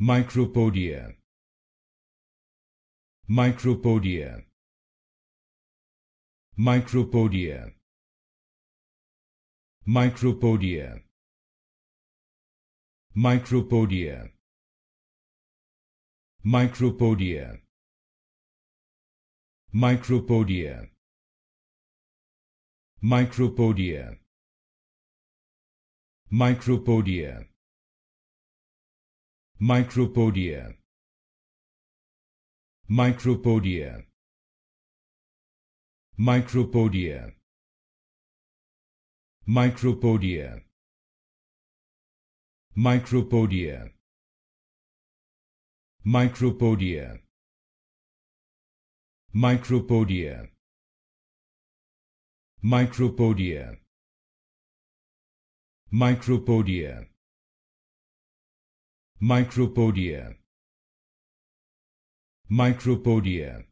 Micropodia Micropodia Micropodia Micropodia Micropodia Micropodia Micropodia Micropodia Micropodia Micropodia Micropodia Micropodia Micropodia Micropodia Micropodia Micropodia Micropodia Micropodia Micropodia Micropodia